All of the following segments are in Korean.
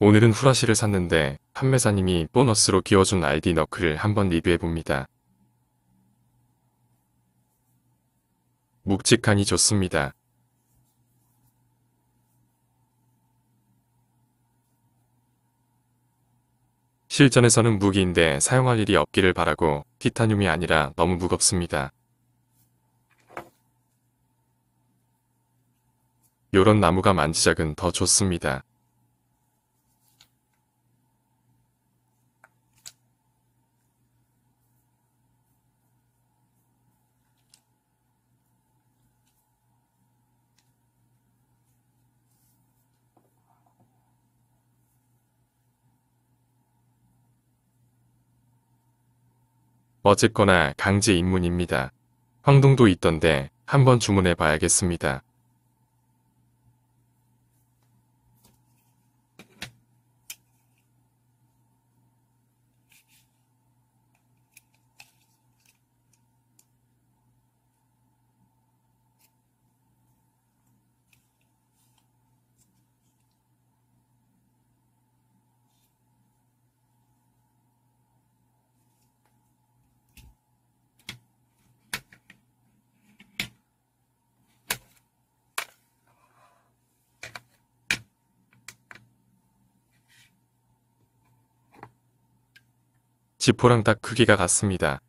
오늘은 후라시를 샀는데 판매사님이 보너스로 끼워준 아이디 너클을 한번 리뷰해봅니다. 묵직하니 좋습니다. 실전에서는 무기인데 사용할 일이 없기를 바라고 티타늄이 아니라 너무 무겁습니다. 요런 나무가 만지작은 더 좋습니다. 어쨌거나 강제 입문입니다. 황동도 있던데 한번 주문해 봐야겠습니다. 지포랑 딱 크기가 그 같습니다.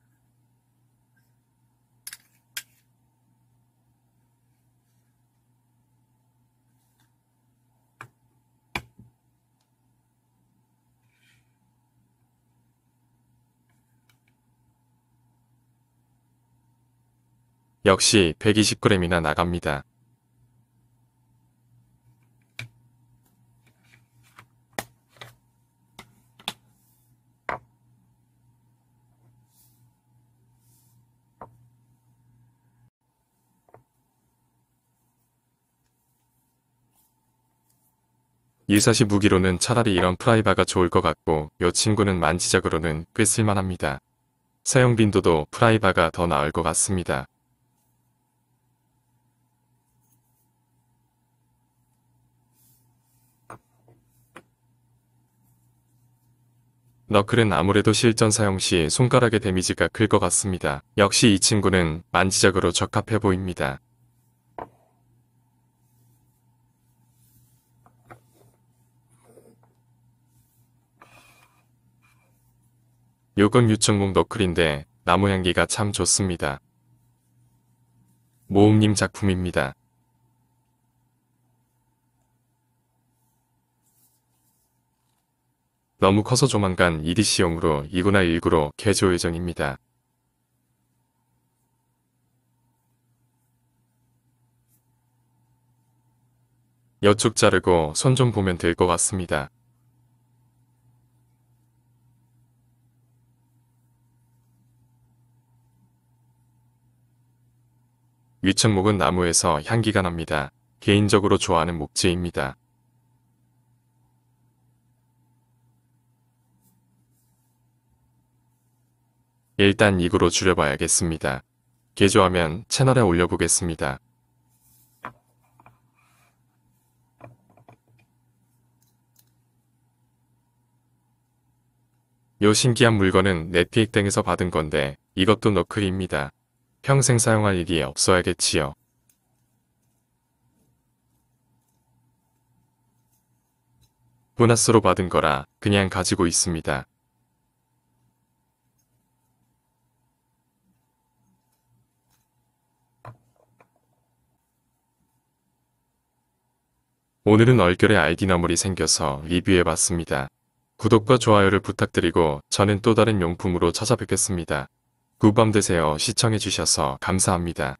역시 120g이나 나갑니다. 일사시 무기로는 차라리 이런 프라이바가 좋을 것 같고 요 친구는 만지작으로는 꽤 쓸만합니다. 사용 빈도도 프라이바가 더 나을 것 같습니다. 너클은 아무래도 실전 사용 시 손가락의 데미지가 클 것 같습니다. 역시 이 친구는 만지작으로 적합해 보입니다. 요건 유천궁 너클인데 나무 향기가 참 좋습니다. 모음님 작품입니다. 너무 커서 조만간 EDC용으로 2구나 1구로 개조 예정입니다. 여축 자르고 손 좀 보면 될 것 같습니다. 위층목은 나무에서 향기가 납니다. 개인적으로 좋아하는 목재입니다. 일단 이으로 줄여봐야겠습니다. 개조하면 채널에 올려보겠습니다. 요 신기한 물건은 네트익땡에서 받은 건데 이것도 너클입니다. 평생 사용할 일이 없어야겠지요. 보너스로 받은 거라 그냥 가지고 있습니다. 오늘은 얼결에 아이디너물이 생겨서 리뷰해봤습니다. 구독과 좋아요를 부탁드리고 저는 또 다른 용품으로 찾아뵙겠습니다. 굿밤 되세요. 시청해주셔서 감사합니다.